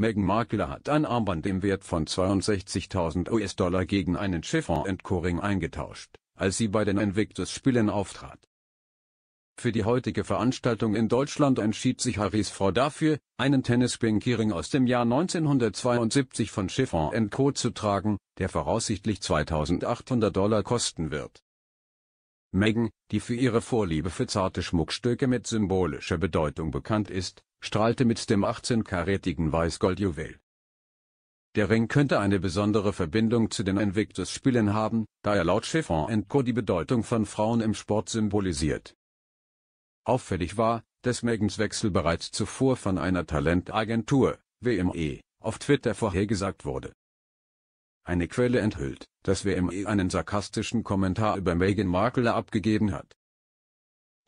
Meghan Markle hat ein Armband im Wert von 62.000 US-Dollar gegen einen Chiffon Co-Ring eingetauscht, als sie bei den Invictus-Spielen auftrat. Für die heutige Veranstaltung in Deutschland entschied sich Harrys Frau dafür, einen Tennis-Pinky-Ring aus dem Jahr 1972 von Chiffon Co. zu tragen, der voraussichtlich 2.800 Dollar kosten wird. Meghan, die für ihre Vorliebe für zarte Schmuckstücke mit symbolischer Bedeutung bekannt ist, strahlte mit dem 18-karätigen Weißgoldjuwel. Der Ring könnte eine besondere Verbindung zu den Invictus-Spielen haben, da er laut Chiffon Co. die Bedeutung von Frauen im Sport symbolisiert. Auffällig war, dass Megans Wechsel bereits zuvor von einer Talentagentur, WME, auf Twitter vorhergesagt wurde. Eine Quelle enthüllt, dass WME einen sarkastischen Kommentar über Meghan Markle abgegeben hat.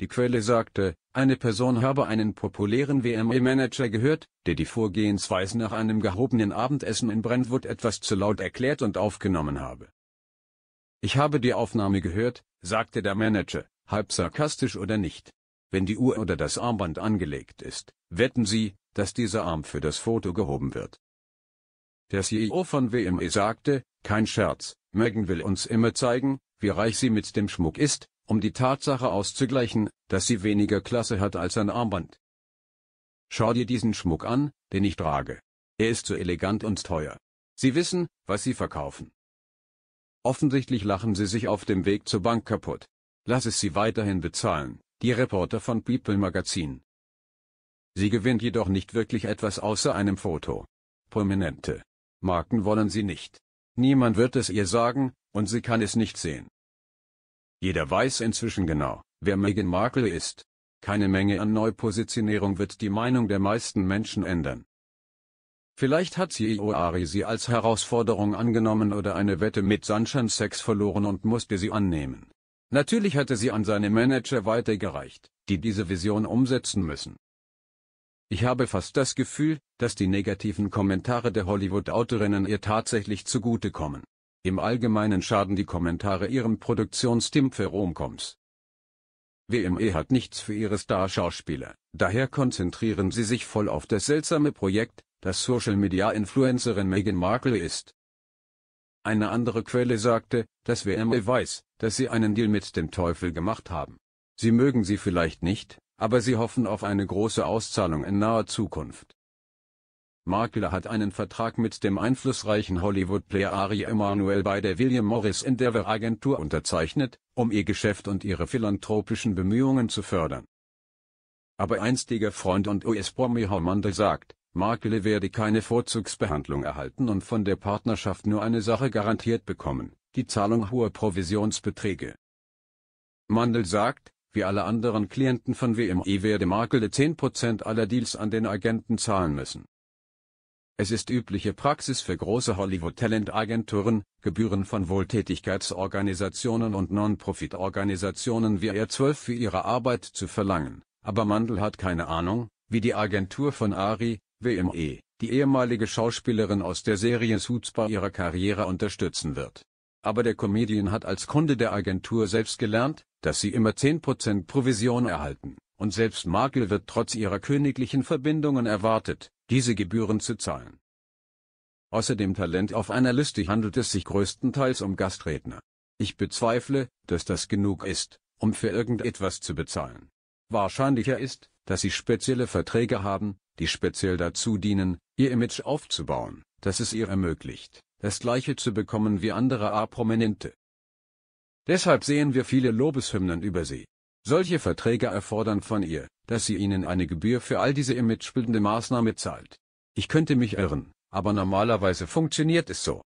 Die Quelle sagte, eine Person habe einen populären WME-Manager gehört, der die Vorgehensweise nach einem gehobenen Abendessen in Brentwood etwas zu laut erklärt und aufgenommen habe. Ich habe die Aufnahme gehört, sagte der Manager, halb sarkastisch oder nicht. Wenn die Uhr oder das Armband angelegt ist, wetten Sie, dass dieser Arm für das Foto gehoben wird. Der CEO von WME sagte, kein Scherz, Megan will uns immer zeigen, wie reich sie mit dem Schmuck ist, um die Tatsache auszugleichen, dass sie weniger Klasse hat als ein Armband. Schau dir diesen Schmuck an, den ich trage. Er ist so elegant und teuer. Sie wissen, was sie verkaufen. Offensichtlich lachen sie sich auf dem Weg zur Bank kaputt. Lass es sie weiterhin bezahlen, die Reporter von People Magazin. Sie gewinnt jedoch nicht wirklich etwas außer einem Foto. Prominente Marken wollen sie nicht. Niemand wird es ihr sagen, und sie kann es nicht sehen. Jeder weiß inzwischen genau, wer Meghan Markle ist. Keine Menge an Neupositionierung wird die Meinung der meisten Menschen ändern. Vielleicht hat sie Ari sie als Herausforderung angenommen oder eine Wette mit Sunshine Sex verloren und musste sie annehmen. Natürlich hatte sie an seine Manager weitergereicht, die diese Vision umsetzen müssen. Ich habe fast das Gefühl, dass die negativen Kommentare der Hollywood-Autorinnen ihr tatsächlich zugutekommen. Im Allgemeinen schaden die Kommentare ihrem Produktionsteam für Romcoms. WME hat nichts für ihre Starschauspieler, daher konzentrieren sie sich voll auf das seltsame Projekt, das Social-Media-Influencerin Meghan Markle ist. Eine andere Quelle sagte, dass WME weiß, dass sie einen Deal mit dem Teufel gemacht haben. Sie mögen sie vielleicht nicht, aber sie hoffen auf eine große Auszahlung in naher Zukunft. Makler hat einen Vertrag mit dem einflussreichen Hollywood-Player Ari Emanuel bei der William Morris Endeavor Agentur unterzeichnet, um ihr Geschäft und ihre philanthropischen Bemühungen zu fördern. Aber einstiger Freund und US-Promi Homander sagt, Makele werde keine Vorzugsbehandlung erhalten und von der Partnerschaft nur eine Sache garantiert bekommen, die Zahlung hoher Provisionsbeträge. Mandel sagt, wie alle anderen Klienten von WMI e werde Makele 10% aller Deals an den Agenten zahlen müssen. Es ist übliche Praxis für große Hollywood-Talentagenturen, Gebühren von Wohltätigkeitsorganisationen und Non-Profit-Organisationen wie R12 für ihre Arbeit zu verlangen, aber Mandel hat keine Ahnung, wie die Agentur von Ari, WME, die ehemalige Schauspielerin aus der Serie Suits bei ihrer Karriere unterstützen wird. Aber der Comedian hat als Kunde der Agentur selbst gelernt, dass sie immer 10% Provision erhalten, und selbst Makel wird trotz ihrer königlichen Verbindungen erwartet, diese Gebühren zu zahlen. Außer dem Talent auf einer Liste handelt es sich größtenteils um Gastredner. Ich bezweifle, dass das genug ist, um für irgendetwas zu bezahlen. Wahrscheinlicher ist, dass sie spezielle Verträge haben, die speziell dazu dienen, ihr Image aufzubauen, dass es ihr ermöglicht, das gleiche zu bekommen wie andere A-Prominente. Deshalb sehen wir viele Lobeshymnen über sie. Solche Verträge erfordern von ihr, dass sie ihnen eine Gebühr für all diese imagebildende Maßnahme zahlt. Ich könnte mich irren, aber normalerweise funktioniert es so.